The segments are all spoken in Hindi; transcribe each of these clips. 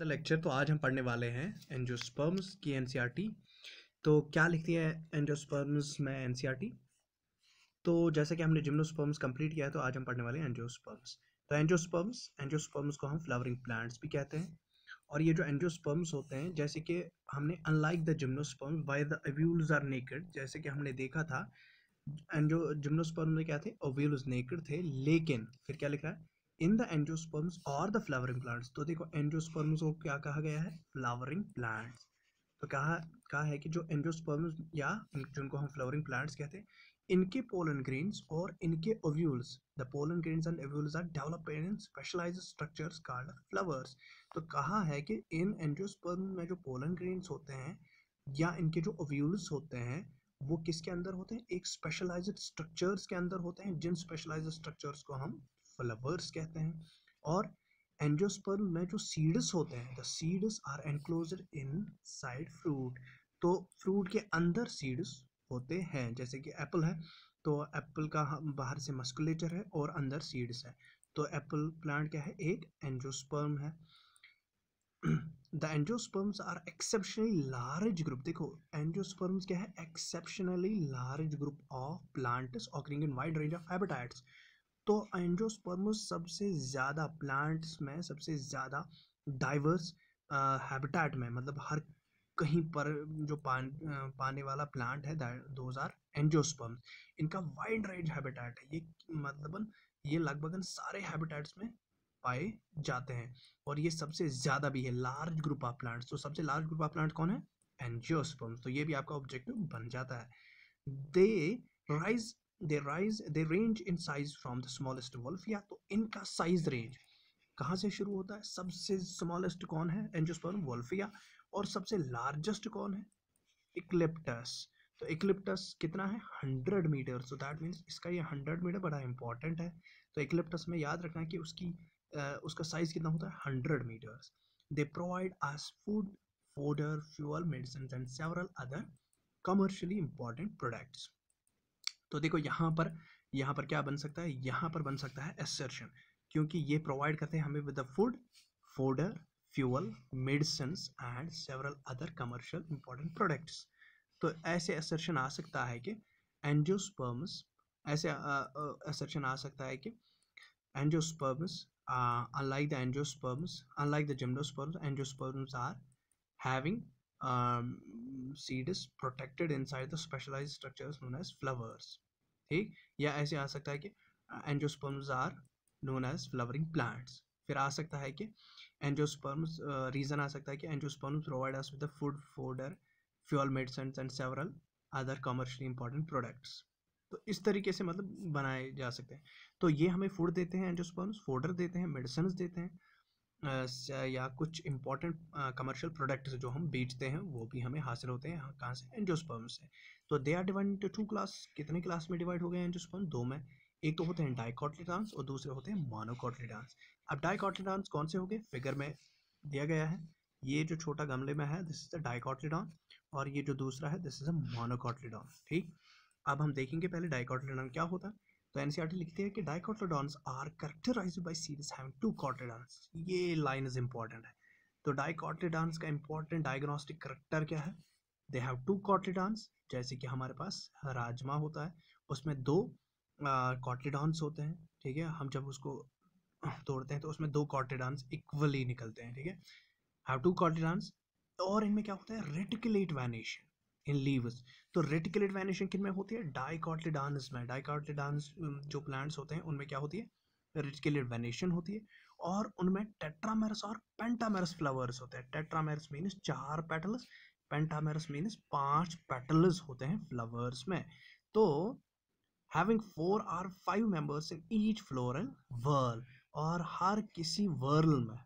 द लेक्चर तो आज हम पढ़ने वाले हैं एनजियोस्पर्म्स की एनसीईआरटी तो क्या लिखती है एनजियोस्पर्म्स में एनसीईआरटी तो जैसे कि हमने जिम्नोस्पर्म्स कंप्लीट किया है तो आज हम पढ़ने वाले हैं एनजियोस्पर्म्स तो एनजियोस्पर्म्स एनजियोस्पर्म्स को हम फ्लावरिंग प्लांट्स भी कहते हैं और ये जो एनजियोस्पर्म्स होते हैं जैसे कि हमने unlike the gymnosperms by the ovules are naked जैसे कि हमने देखा था एनजो जिम्नोस्पर्म में क्या थे ओव्यूल्स नेकेड थे लेकिन फिर क्या लिखा है इन द एंजियोस्पर्म्स और द फ्लावरिंग प्लांट्स तो देखो एंजियोस्पर्म्स को क्या कहा गया है फ्लावरिंग प्लांट्स तो कहा कहा है कि जो एंजियोस्पर्म्स या जिनको हम फ्लावरिंग प्लांट्स कहते हैं इनके पोलन ग्रेन्स और इनके ovules the pollen grains and ovules are developed in specialised structures called flowers तो कहा है कि इन एंजियोस्पर्म में जो पोलन ग्रेन्स होते हैं या इनके जो ओव्यूल्स होते हैं वो किसके अंदर होते हैं एक स्पेशलाइज्ड स्ट्रक्चर्स के अंदर होते हैं जिन स्पेशलाइज्ड स्ट्रक्चर्स को हम फ्लावर्स कहते हैं और एंजोस्पर्म में जो सीड्स होते हैं the seeds are enclose inside fruit तो फ्रूट के अंदर सीड्स होते हैं जैसे कि एप्पल है तो एप्पल का बाहर से मस्कुलेचर है और अंदर सीड्स है तो एप्पल प्लांट क्या है एक एंजोस्पर्म है the angiosperms are exceptionally large group देखो एंजोस्पर्म्स क्या है exceptionally large group of plants occurring in wide range of habitats तो एंड्रोस्पर्मस सबसे ज़्यादा प्लांट्स में सबसे ज़्यादा डाइवर्स हैबिटेट में मतलब हर कहीं पर जो पान पाने वाला प्लांट है दो हज़ार एंजियोस्पर्म इनका वाइड रेंज हैबिटेट है ये मतलब ये लगभग सारे हैबिटेट्स में पाए जाते हैं और ये सबसे ज़्यादा भी है लार्ज ग्रुप ऑफ प्लांट्स तो सबसे लार्ज ग्रुप ऑफ प्लांट कौन है एंजियोस्पर्म तो ये भी आपका ऑब्जेक्टिव बन जाता है they rise they rise they range in size from the smallest Wolffia या तो इनका साइज रेंज कहाँ से शुरू होता है सबसे स्मॉलेस्ट कौन है एंजोस्पर्म वल्फिया और सबसे लार्जेस्ट कौन है इक्लिप्टस तो इक्लिप्टस कितना है hundred metre so that means इसका ये हंड्रेड मीटर बड़ा इंपॉर्टेंट है तो इक्लिप्टस में याद रखना कि उसकी आ, उसका साइज कितना होता है hundred metres they provide us food fodder fuel medicine and several other commercially important products तो देखो यहाँ पर यहाँ पर क्या बन सकता है यहाँ पर बन सकता है एसर्शन क्योंकि ये प्रोवाइड करते हैं हमें with the food fodder fuel medicine and several other commercial important products तो ऐसे एसर्शन आ सकता है कि एनजियोस्पर्म्स ऐसे एसर्शन आ सकता है कि angiosperms unlike the angiosperms unlike the gymnosperms angiosperms are having Um, seed is protected inside the specialized structures known as flowers. ठीक या ऐसे आ सकता है कि angiosperms are known as flowering plants फिर आ सकता है कि एंजियोस्पर्म्स रीज़न uh, आ सकता है कि angiosperms provide us with food fodder fuel medicine and several other commercially important products तो इस तरीके से मतलब बनाए जा सकते हैं तो ये हमें फूड देते हैं एंजोस्पर्म्स फोडर देते हैं मेडिसन्स देते हैं या कुछ इम्पोर्टेंट कमर्शियल प्रोडक्ट्स जो हम बेचते हैं वो भी हमें हासिल होते हैं कहाँ से एंजोस्पर्म से तो they are divide into two class कितने क्लास में डिवाइड हो गए एंजोस्पर्म दो में एक तो होते हैं डाइकॉटलिडांस और दूसरे होते हैं मोनोकॉटलिडांस अब डाइकॉटलिडांस कौन से हो गए फिगर में दिया गया है ये जो छोटा गमले में है दिस इज द डाइकॉटलिडॉन और ये जो दूसरा है दिस इज अ मोनोकॉटलिडॉन ठीक अब हम देखेंगे पहले डाइकॉटलिडॉन क्या होता है तो एनसीईआरटी लिखती है कि dicotyledons are characterise by seeds having two cotyledons ये लाइन इज इंपॉर्टेंट है तो डाइकोटोडॉन्स का इंपॉर्टेंट डायग्नोस्टिक करेक्टर क्या है दे हैव टू कॉटेडॉन्स जैसे कि हमारे पास राजमा होता है उसमें दो कॉटोडॉन्स होते हैं ठीक है हम जब उसको तोड़ते हैं तो उसमें दो कॉटेडॉन्स इक्वली निकलते हैं ठीक है हैव टू कॉटेडॉन्स और इनमें क्या होता है रेटिकुलेट वैनेशन इन लीव्स तो रेटिकुलेट वेनेशन किन में होती है डाइकॉटलीडानस में डाइकॉटलीडानस जो प्लांट्स होते हैं उनमें क्या होती है रेटिकुलेट वेनेशन होती है और उनमें टेट्रामेरस और पेंटामेरस फ्लावर्स होते हैं टेट्रामेरस मीन्स चार पेटल्स पेंटामेरस मीन्स पांच पेटल्स होते हैं फ्लावर्स में तो having four or five members in each floral whorl और हर किसी वर्ल में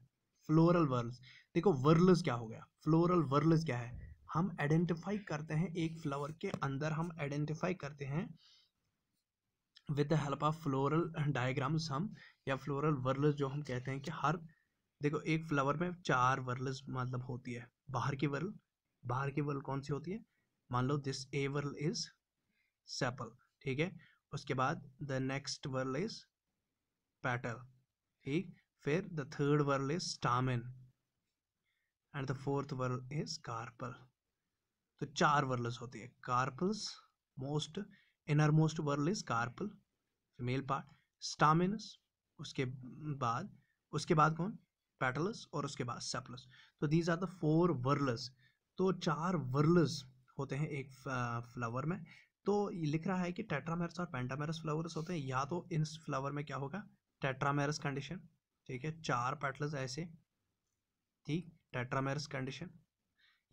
फ्लोरल वर्ल्स देखो वर्ल्स क्या हो गया फ्लोरल वर्ल्स क्या है हम आइडेंटिफाई करते हैं एक फ्लावर के अंदर हम आइडेंटिफाई करते हैं with the help of floral diagrams हम या फ्लोरल वर्ल्स जो हम कहते हैं कि हर देखो एक फ्लावर में चार वर्ल्स मतलब होती है बाहर की वर्ल बाहर की वर्ल कौन सी होती है मान लो this a whorl is sepal ठीक है उसके बाद the next whorl is petal ठीक फिर the third whorl is stamen and the fourth whorl is carpel तो चार वर्ल्स होते हैं carpels most inner most whorl is carpel female part stamens उसके बाद उसके बाद कौन पैटलस और उसके बाद सेपलस तो these are the four whorls तो चार वर्ल्स होते हैं एक फ्लावर में तो लिख रहा है कि टेट्रामेरस और पेंटामेरस फ्लावर्स होते हैं या तो इन फ्लावर में क्या होगा टेट्रामेरस कंडीशन ठीक है चार पैटल ऐसे ठीक टेट्रामेरस कंडीशन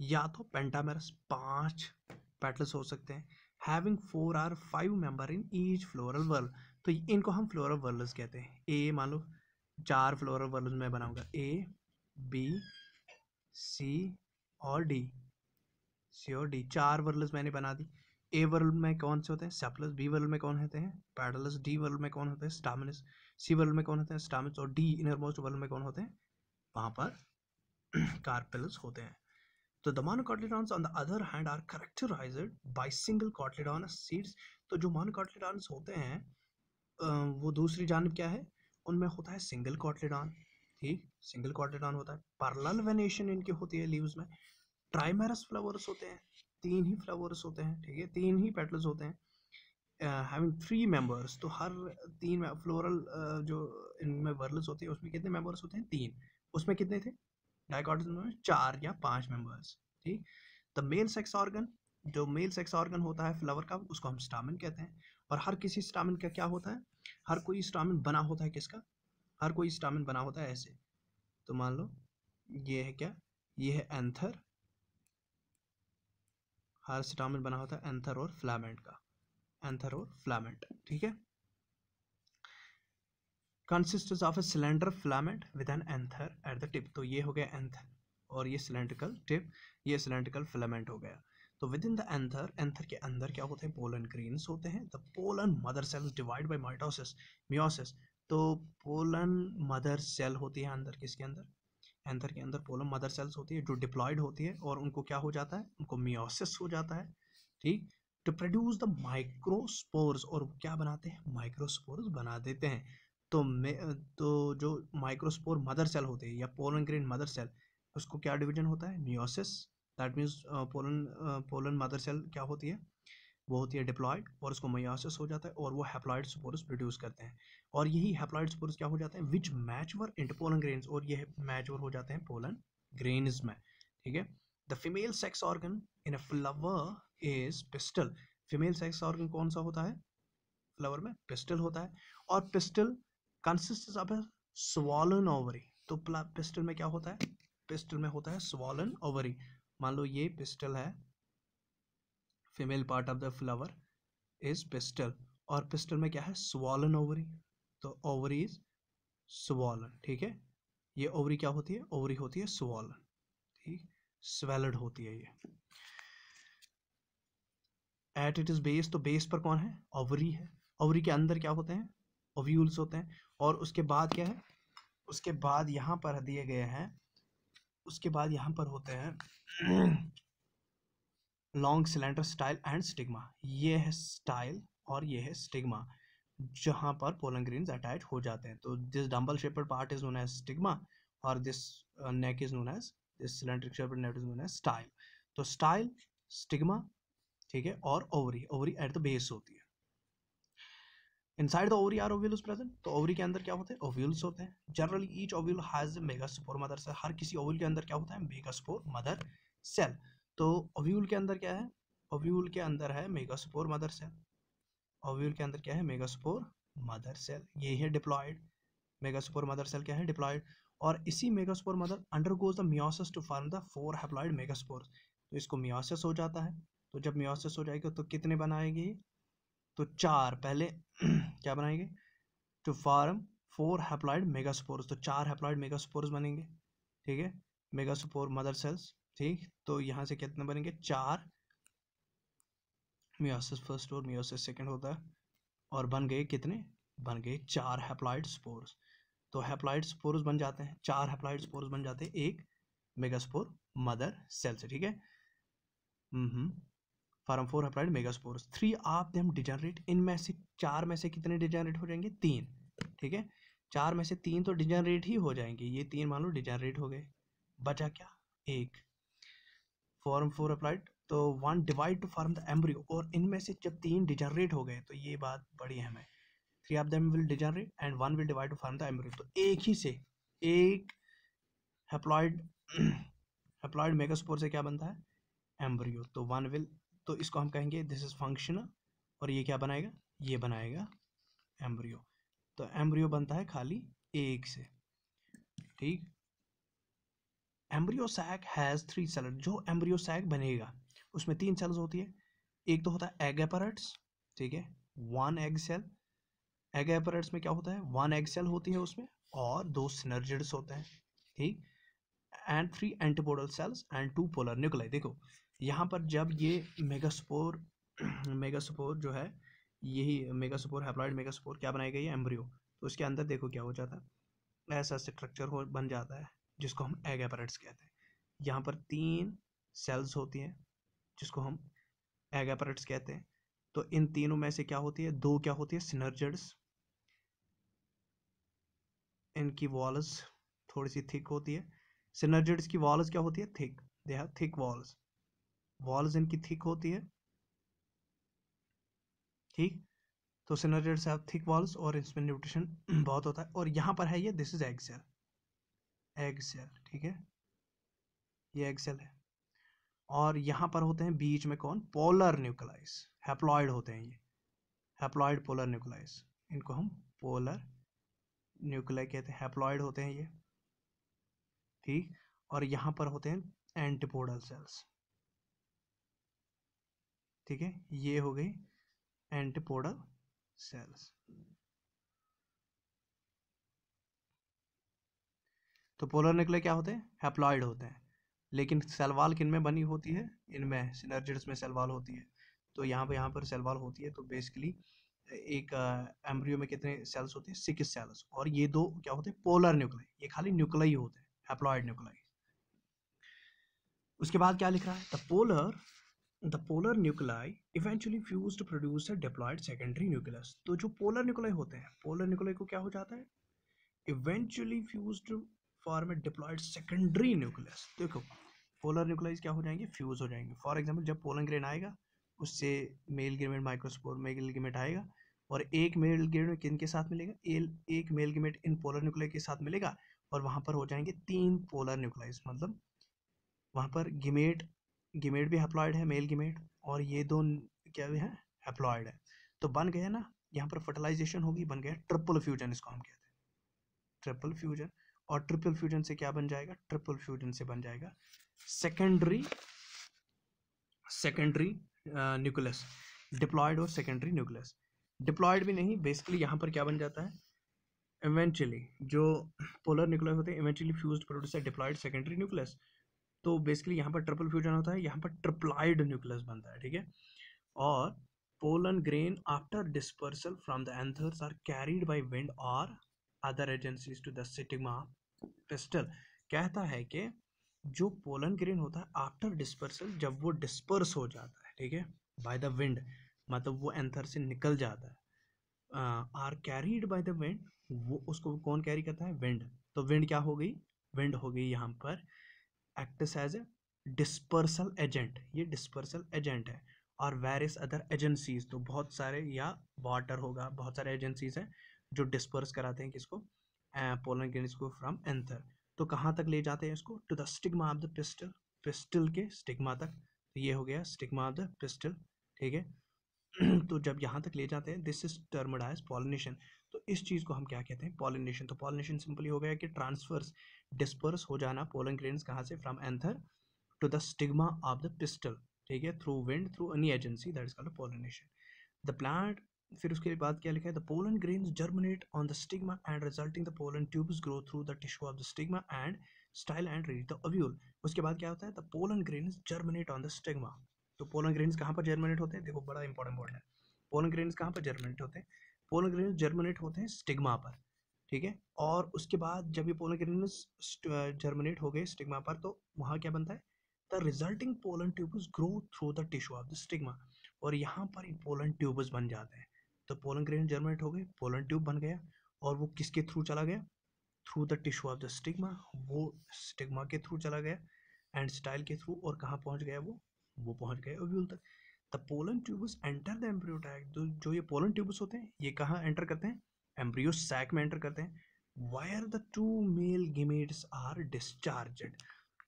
या तो पेंटामेरस पांच पेटल्स हो सकते हैं having four or five member in each floral whorl तो इनको हम फ्लोरल वर्ल्स कहते हैं ए मान लो चार फ्लोरल वर्ल्स में बनाऊंगा ए बी सी और डी सी और डी चार वर्ल्स मैंने बना दी ए वर्ल्ड में कौन से होते हैं सेपलस बी वर्ल्ड में कौन होते हैं पैडलस डी वर्ल्ड में कौन होते हैं स्टामिनस सी वर्ल्ड में कौन होते हैं स्टामिनस और डी मोस्ट वर्ल्ड में कौन होते हैं वहाँ पर कार्पेलस होते हैं तो the monocotyledons on the other hand are characterized by single cotyledonous seeds तो जो monocotyledons होते हैं वो दूसरी जानब क्या है उनमें होता है सिंगल कॉटलेडॉन ठीक सिंगल कॉटलेडॉन होता है पार्लल वेनेशन इनकी होती है लीव्स में ट्राइमेरस फ्लावर्स होते हैं तीन ही फ्लावर्स होते हैं ठीक है तीन ही पेटल्स होते हैं हैविंग थ्री मेंबर्स तो हर तीन फ्लोरल uh, जो इनमें वर्ल्स होते हैं उसमें कितने मेंबर्स होते हैं तीन उसमें कितने थे डाइकॉटस में चार या पांच मेंबर्स ठीक द मेल सेक्स ऑर्गन जो मेल सेक्स ऑर्गन होता है फ्लावर का उसको हम स्टामिन कहते हैं और हर किसी स्टामिन का क्या होता है हर कोई स्टामिन बना होता है किसका हर कोई स्टामिन बना होता है ऐसे तो मान लो ये है क्या ये है एंथर हर स्टामिन बना होता है एंथर और फ्लामेंट का एंथर और फ्लामेंट ठीक है consist of a cylinder filament with an anther at the tip तो ये हो गया एंथर और ये सिलेंड्रिकल टिप ये सिलेंड्रिकल फिलामेंट हो गया तो within the anther anther के अंदर क्या होते हैं पोलन ग्रीन्स होते हैं the pollen mother cells divide by mitosis meiosis तो पोलन मदर सेल होती है अंदर किसके अंदर एंथर के अंदर पोलन मदर सेल्स होती है जो डिप्लॉयड होती है और उनको क्या हो जाता है उनको मियोसिस हो जाता है ठीक टू प्रोड्यूस द माइक्रोस्पोर्स और क्या बनाते हैं माइक्रोस्पोर्स बना देते हैं तो मे तो जो माइक्रोस्पोर मदर सेल होते हैं या पोलन ग्रेन मदर सेल उसको क्या डिवीजन होता है meiosis that means pollen pollen mother cell क्या होती है वो होती है डिप्लॉयड और उसको मयासिस हो जाता है और वो हैप्लॉयड स्पोर्स प्रोड्यूस करते हैं और यही हैप्लॉयड स्पोर्स क्या हो जाते हैं which mature into pollen grains और ये मैच वर हो जाते हैं पोलन ग्रेन्स में ठीक है the female sex organ in a flower is pistil female sex organ कौन सा होता है फ्लावर में पिस्टल होता है और pistil consist of swollen ovary तो पिस्टल में क्या होता है पिस्टल में होता है स्वॉलन ओवरी मान लो ये पिस्टल है female part of the flower is pistil और पिस्टल में क्या है स्वॉलन ओवरी तो ओवरी इज स्वॉलन ठीक है ये ओवरी क्या होती है ओवरी होती है स्वॉलन ठीक स्वेलड होती है ये एट इट इज बेस तो बेस पर कौन है ओवरी है ओवरी के अंदर क्या होते हैं ओव्यूल्स होते हैं और उसके बाद क्या है उसके बाद यहाँ पर दिए गए हैं उसके बाद यहाँ पर होते हैं long cylinder style and stigma ये है स्टाइल और ये है स्टिग्मा जहाँ पर पोलन ग्रीन्स अटैच हो जाते हैं तो this dumbbell shaped part is known as stigma और this neck is known as this cylinder shaped neck is known as style तो स्टाइल स्टिग्मा ठीक है और ovary ovary at the base होती है inside the ovary are ovules present तो ओवरी के अंदर क्या होते हैं ओव्यूल्स होते हैं generally each ovule has megaspore mother cell हर किसी ओव्यूल के अंदर क्या होता है मेगा स्पोर मदर सेल तो ओव्यूल के अंदर क्या है ओव्यूल के अंदर है megaspore mother cell ovule के अंदर क्या है मेगा स्पोर मदर सेल ये है diploid megaspore mother cell क्या है डिप्लॉयड और इसी megaspore mother undergoes the meiosis to form the four haploid megaspores तो इसको मियोसिस हो जाता है तो जब मियोसिस हो जाएगा तो कितने बनाएगी तो चार पहले क्या बनाएंगे to form four haploid megaspores तो चार हैप्लॉयड मेगास्पोर्स बनेंगे ठीक है मेगास्पोर मदर सेल्स ठीक तो यहाँ से कितने बनेंगे चार मियोसिस फर्स्ट और मियोसिस सेकंड होता है और बन गए कितने बन गए चार हैप्लॉयड स्पोर्स तो हैप्लॉयड स्पोर्स बन जाते हैं चार हैप्लॉयड स्पोर्स बन जाते हैं एक मेगास्पोर मदर सेल से ठीक है hmm, hmm. Form four haploid megaspores three of them degenerate इनमें से चार में से कितने डिजनरेट हो जाएंगे तीन ठीक है चार में से तीन तो डिजनरेट ही हो जाएंगे ये तीन मान लो डिजनरेट हो गए बचा क्या एक फॉर्म फोर अप्लाइड तो one divide to form the embryo और इनमें से जब तीन डिजनरेट हो गए तो ये बात बड़ी अहम है three of them will degenerate and one will divide to form the embryo तो एक ही से एक हेप्लॉइड हेप्लॉइड मेगास्पोर से क्या बनता है एम्ब्रियो तो वन विल तो इसको हम कहेंगे दिस इज़ फंक्शनल और ये क्या बनाएगा ये बनाएगा एम्ब्रियो तो एम्ब्रियो बनता है खाली एक से ठीक embryo sac has three cell जो एम्ब्रियो सैक बनेगा उसमें तीन सेल्स होती है एक तो होता है एग एपरेट्स ठीक है one egg cell egg apparatus में क्या होता है वन एग सेल होती है उसमें और दो सिनर्जिड्स होते हैं ठीक and three antipodal cells and two polar nuclei देखो यहाँ पर जब ये मेगास्पोर मेगास्पोर जो है यही मेगास्पोर हैप्लॉइड मेगास्पोर क्या बनाई गई है एम्ब्रियो तो उसके अंदर देखो क्या हो जाता है ऐसा स्ट्रक्चर हो बन जाता है जिसको हम एग एपरेट्स कहते हैं यहाँ पर तीन सेल्स होती हैं जिसको हम एग एपरेट्स कहते हैं तो इन तीनों में से क्या होती है दो क्या होती है सिनर्जर्स इनकी वॉल्स थोड़ी सी थिक होती है सिनर्जर्स की वॉल्स क्या होती है thick they have thick walls walls इनकी थिक होती है ठीक तो सिनरेट्स हैव थिक वॉल्स और इसमें न्यूट्रिशन बहुत होता है और यहाँ पर है ये this is egg cell egg cell ठीक है ये एग सेल है और यहाँ पर होते हैं बीच में कौन पोलर न्यूक्लाइस हैप्लॉयड होते हैं ये हैप्लॉयड पोलर न्यूक्लाइस इनको हम पोलर न्यूक्लाई कहते हैं हैप्लॉयड होते हैं ये ठीक और यहाँ पर होते हैं एंटीपोडल सेल्स ठीक है ये हो गई एंटीपोडल सेल्स तो पोलर निकले क्या होते हैं हेप्लॉइड होते हैं लेकिन सेलवाल किन में बनी होती है इनमें सिनर्जिड्स में सेलवाल होती है तो यहाँ पे यहाँ पर सेलवाल होती है तो बेसिकली एक एम्ब्रियो uh, में कितने सेल्स होते हैं सिक्स सेल्स और ये दो क्या होते हैं पोलर न्यूक्लाई ये खाली न्यूक्लाई होते हैं हेप्लॉइड न्यूक्लाई उसके बाद क्या लिख रहा है the polar the polar nuclei eventually fuse to produce a diploid secondary nucleus तो जो पोलर न्यूक्लाई होते हैं पोलर न्यूक्लाई को क्या हो जाता है eventually fuse to form a diploid secondary nucleus देखो पोलर न्यूक्लाइज क्या हो जाएंगे फ्यूज हो जाएंगे फॉर एग्जाम्पल जब पोलन ग्रेन आएगा उससे male gamete microspore male gamete आएगा और एक मेल ग्रेन किन के साथ मिलेगा एल एक मेल गिमेट इन पोलर न्यूक्लाई के साथ मिलेगा और वहाँ पर हो जाएंगे तीन पोलर न्यूक्लाइज मतलब वहाँ पर गिमेट गिमेट भी हेप्लॉयड है मेल गिमेट और ये दो क्या है हेप्लॉयड है तो बन गए ना यहाँ पर फर्टिलाइजेशन होगी बन गया ट्रिपल फ्यूजन इसको हम कहते हैं ट्रिपल फ्यूजन और ट्रिपल फ्यूजन से क्या बन जाएगा ट्रिपल फ्यूजन से बन जाएगा सेकेंडरी सेकेंडरी न्यूक्लियस डिप्लॉयड और सेकेंडरी न्यूक्लियस डिप्लॉयड भी नहीं बेसिकली यहाँ पर क्या बन जाता है इवेंचुअली जो पोलर न्यूक्लियस होते हैं eventually fuse produce diploid secondary nucleus तो बेसिकली यहाँ पर ट्रिपल फ्यूजन होता है यहाँ पर ट्रिप्लाइड न्यूक्लियस बनता है ठीक है और pollen grain after dispersal from the anthers are carried by wind और other agencies to the stigma pistil कहता है कि जो पोलन ग्रेन होता है आफ्टर डिस्पर्सल जब वो डिस्पर्स हो जाता है ठीक है बाय द विंड मतलब वो एंथर से निकल जाता है are carried by the wind वो उसको कौन कैरी करता है विंड तो विंड क्या हो गई विंड हो गई यहाँ पर acts as a dispersal agent ये डिस्पर्सल एजेंट है और वेरियस अदर एजेंसीज तो बहुत सारे या वाटर होगा बहुत सारे एजेंसीज हैं जो डिस्पर्स कराते हैं किसको पोलन ग्रेन्स को फ्रॉम एंथर तो कहाँ तक ले जाते हैं इसको to the stigma of the pistil pistil के स्टिग्मा तक तो ये हो गया स्टिग्मा ऑफ द पिस्टल ठीक है तो जब यहाँ तक ले जाते हैं दिस इज टर्मोडाइज पॉलिनेशन तो इस चीज़ को हम क्या कहते हैं पॉलिनेशन तो पॉलिनेशन सिंपली हो गया कि ट्रांसफर्स डिस्पर्स हो जाना पोलन ग्रेन्स कहाँ से from anther to the stigma of the pistil ठीक है through wind through any agency that is called pollination the plant फिर उसके बाद क्या लिखा है the pollen grains germinate on the stigma and resulting the pollen tubes grow through the tissue of the stigma and style and reach the ovule उसके बाद क्या होता है the pollen grains germinate on the stigma तो पोलन ग्रेन्स कहाँ पर जर्मिनेट होते हैं देखो बड़ा इंपॉर्टेंट वर्ड है पोलन ग्रेन्स कहाँ पर जर्मिनेट होते हैं पोलन ग्रेन्स जर्मिनेट होते हैं स्टिग्मा पर ठीक है और उसके बाद जब ये पोलन ग्रेन्स जर्मिनेट हो गए स्टिग्मा पर तो वहाँ क्या बनता है the resulting pollen tubes grow through the tissue of the stigma और यहाँ पर ये पोलन ट्यूबस बन जाते हैं तो पोलन ग्रेन जर्मिनेट हो गए पोलन ट्यूब बन गया और वो किसके थ्रू चला गया through the tissue of the stigma वो स्टिग्मा के थ्रू चला गया एंड स्टाइल के थ्रू और कहाँ पहुँच गया वो वो पहुंच गए ओव्यूल तक the pollen tubes enter the embryo sac तो जो ये पोलन ट्यूबस होते हैं ये कहाँ एंटर करते हैं एम्ब्रियो सैक में एंटर करते हैं why are the two male gametes are discharge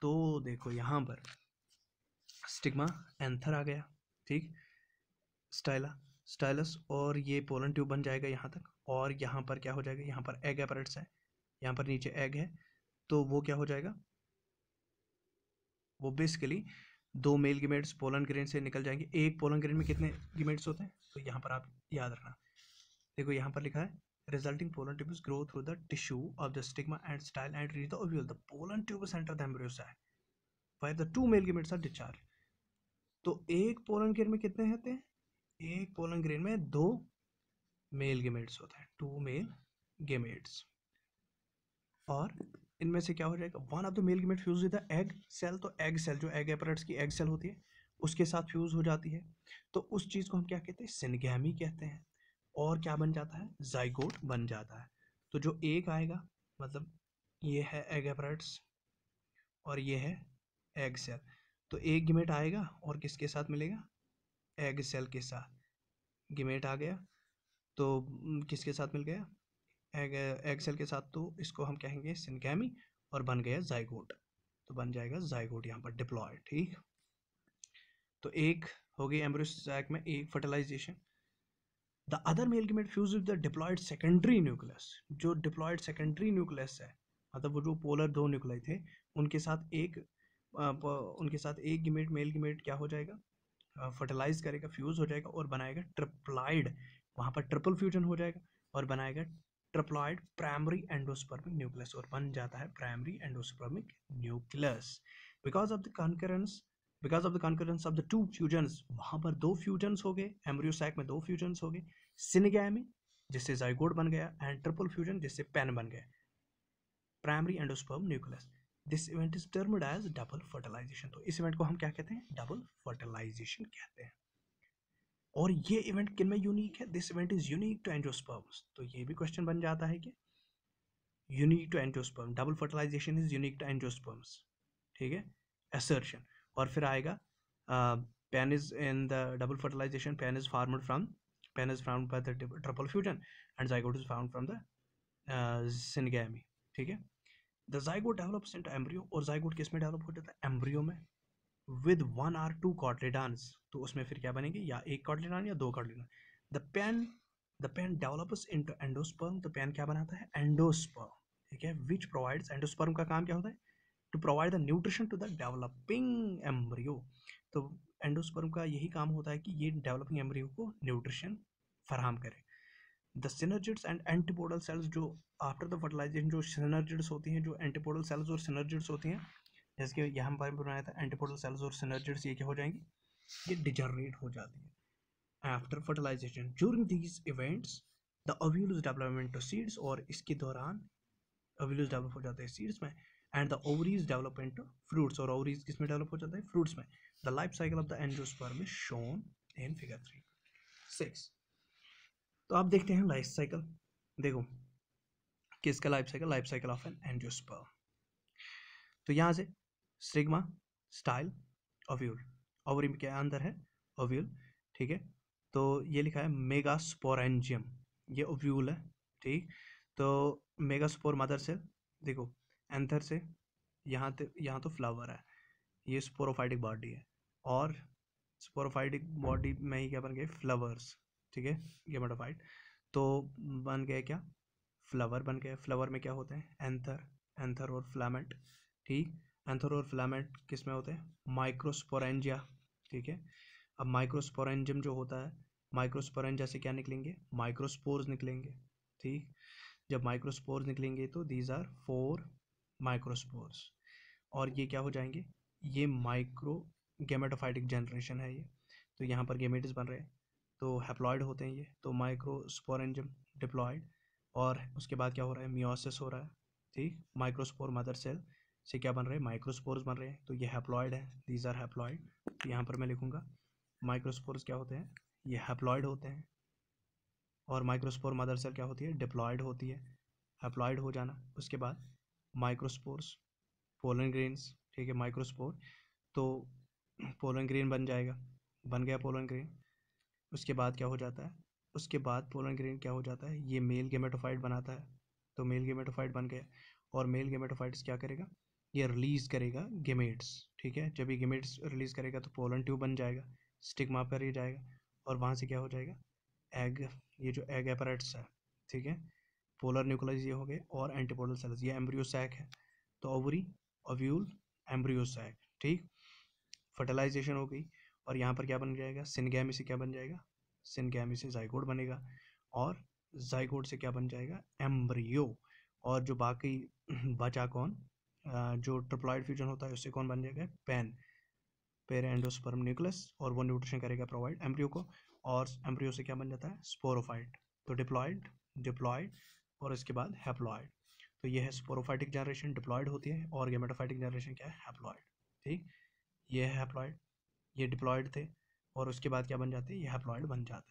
तो देखो यहाँ पर स्टिग्मा एंथर आ गया ठीक स्टाइला स्टाइलस और ये पोलन ट्यूब बन जाएगा यहाँ तक और यहाँ पर क्या हो जाएगा यहाँ पर एग एपरेट्स है यहाँ पर नीचे एग है तो वो क्या हो जाएगा वो बेसिकली दो मेल गिमेट्स पोलन ग्रेन से निकल जाएंगे एक पोलन ग्रेन में कितने गिमेट्स होते हैं तो यहाँ पर आप याद रखना देखो यहाँ पर लिखा है resulting pollen tube grow through the tissue of the stigma and style and reach the the pollen tube enter the the two male gametes are discharge तो एक पोलन ग्रेन में कितने होते हैं एक पोलन ग्रेन में दो मेल गिमेट्स होते हैं टू मेल गेमेट्स और इनमें से क्या हो जाएगा one of the male gamete fuse with the egg cell तो एग सेल जो एग एपरेट्स की एग सेल होती है उसके साथ फ्यूज़ हो जाती है तो उस चीज़ को हम क्या कहते हैं सिनगैमी कहते हैं और क्या बन जाता है जाइगोट बन जाता है तो जो एक आएगा मतलब ये है एग एपरेट्स और ये है एग सेल तो एक गिमेट आएगा और किसके साथ मिलेगा एग सेल के साथ गिमेट आ गया तो हम्म, किसके साथ मिल गया एग एग के साथ तो इसको हम कहेंगे सिनगैमी और बन गया जाइगोट तो बन जाएगा जाइगोट यहाँ पर डिप्लॉय ठीक तो एक हो गई एम्ब्रोसैक में एक fertilisation the other male gamete fuse with the diploid secondary nucleus जो डिप्लॉयड सेकेंडरी न्यूक्लियस है मतलब वो जो पोलर दो न्यूक्लाई थे उनके साथ एक उनके साथ एक गिमेट मेल गिमेट क्या हो जाएगा फर्टिलाइज करेगा फ्यूज हो जाएगा और बनाएगा ट्रिप्लाइड वहाँ पर ट्रिपल फ्यूजन हो जाएगा और बनाएगा ट्रिप्लॉइड प्राइमरी एंडोस्पर्मिक न्यूक्लियस और बन जाता है primary endospermic nucleus because of the concurrence because of the concurrence of the two fusions वहां पर दो फ्यूजन्स हो गए एम्ब्रियोसैक में दो फ्यूजन्स हो गए सिनगैमी जिससे जाइगोड बन गया एंड ट्रिपल फ्यूजन जिससे पेन बन गया primary endosperm nucleus this event is termed as double fertilisation तो इस इवेंट को हम क्या कहते हैं डबल फर्टिलाइजेशन कहते हैं और ये इवेंट किन में यूनिक है this event is unique to angiosperms तो ये भी क्वेश्चन बन जाता है कि unique to angiosperm double fertilisation is unique to angiosperms ठीक है एसर्शन और फिर आएगा PEN is in the double fertilisation PEN is formed from PEN is found by the triple fusion and zygote is found from the syngamy ठीक है the zygote develops in embryo और जाइगोट किस में डेवलप हो जाता है एम्ब्रियो में with one or two cotyledons तो उसमें फिर क्या बनेगी या एक कॉटलेडान या दो cotyledon the PEN the PEN develops to endosperm तो पेन क्या बनाता है एंडोस्पर्म ठीक है विच प्रोवाइड्स एंडोस्पर्म का काम क्या होता है to provide the nutrition to the developing embryo तो एंडोस्पर्म का यही काम होता है कि ये डेवलपिंग एम्ब्रियो को न्यूट्रिशन फराहम करे the synergids and antipodal cells जो आफ्टर द फर्टिलाइजेशन जो सिनर्जिड्स होती हैं जो एंटीपोडल सेल्स और सिनर्जिड्स होती हैं जैसे कि यहाँ पर बनाया था एंटीपोडल सेल्स और सिनर्जिड्स ये क्या हो जाएंगे ये डिजनरेट हो जाती है after fertilisation during these events the ovules development to seeds और इसके दौरान ओव्यूलस डेवलप हो जाते हैं सीड्स में and the ovaries development into fruits और ओवरीज किस में डेवलप हो जाते हैं फ्रूट्स में the life cycle of the angiosperm is shown in figure three six तो आप देखते हैं लाइफ साइकिल देखो किसका life cycle life cycle of an angiosperm तो यहाँ से सिग्मा स्टाइल ओव्यूल ओवरी के अंदर है ओव्यूल ठीक है तो ये लिखा है मेगा मेगास्पोरेंजियम ये ओव्यूल है ठीक तो मेगा स्पोर मदर से देखो एंथर से यहाँ यहाँ तो फ्लावर है ये स्पोरोफाइटिक बॉडी है और स्पोरोफाइटिक बॉडी में ही क्या बन गए फ्लावर्स ठीक है ये मेटाफाइट तो बन गए क्या फ्लावर बन गए फ्लावर में क्या होते हैं एंथर एंथर और फ्लामेंट ठीक एंथोर और फिलामेंट किस में होते हैं माइक्रोस्पोरेंजिया ठीक है अब माइक्रोस्पोरेंजियम जो होता है माइक्रोस्पोरेंजिया से क्या निकलेंगे माइक्रोस्पोर्स निकलेंगे ठीक जब माइक्रोस्पोर्स निकलेंगे तो दीज आर फोर माइक्रोस्पोर्स और ये क्या हो जाएंगे ये माइक्रो गेमेटोफाइटिक जनरेशन है ये तो यहाँ पर गेमेटिस बन रहे हैं तो हैप्लॉयड होते हैं ये तो माइक्रोस्पोरेंजम डिप्लॉयड और उसके बाद क्या हो रहा है मियोसिस हो रहा है ठीक माइक्रोस्पोर मदर सेल से क्या बन रहे हैं माइक्रोस्पोर्स बन रहे हैं तो ये हैप्लॉयड है दीज आर हैप्लॉयड तो यहाँ पर मैं लिखूँगा माइक्रोस्पोर्स क्या होते हैं ये हैप्लॉयड होते हैं और माइक्रोस्पोर मदर सेल क्या होती है डिप्लॉयड होती है हैप्लॉयड हो जाना उसके बाद माइक्रोस्पोर्स पोलन ग्रेन्स ठीक है माइक्रोस्पोर तो पोलन ग्रेन बन जाएगा बन गया पोलन ग्रेन उसके बाद क्या हो जाता है उसके बाद पोलन ग्रेन क्या हो जाता है ये मेल गेमेटोफाइट बनाता है तो मेल गेमेटोफाइट बन गया और मेल गेमेटोफाइट्स क्या करेगा ये रिलीज़ करेगा गेमेट्स ठीक है जब ये गेमेट्स रिलीज़ करेगा तो पोलन ट्यूब बन जाएगा स्टिग्मा पर ही जाएगा और वहाँ से क्या हो जाएगा एग ये जो एग एपरेट्स है ठीक है पोलर न्यूक्लाइज ये हो गए और एंटीपोलर सेल्स ये एम्ब्रियोसैक है तो ओवरी ओव्यूल एम्ब्रियोसैक ठीक फर्टिलाइजेशन हो गई और यहाँ पर क्या बन जाएगा सिनगैमी से क्या बन जाएगा सिनगैमी से जाइकोड बनेगा और जाइकोड से क्या बन जाएगा एम्ब्रियो और जो बाकी बचा कौन जो ट्रिप्लॉइड फ्यूजन होता है उससे कौन बन जाएगा पैन पेर एंडोस्पर्म न्यूक्लियस और वो न्यूट्रिशन करेगा प्रोवाइड एम्प्रियो को और एम्प्रियो से क्या बन जाता है स्पोरोफाइट तो डिप्लॉयड डिप्लॉयड और इसके बाद हैप्लॉयड तो ये है स्पोरोफाइटिक जनरेशन डिप्लॉयड होती है और गेमेटोफाइटिक जनरेशन क्या है हैप्लॉयड ठीक ये है हैप्लॉयड ये डिप्लॉयड थे और उसके बाद क्या बन जाते हैं ये हैप्लॉयड बन जाते हैं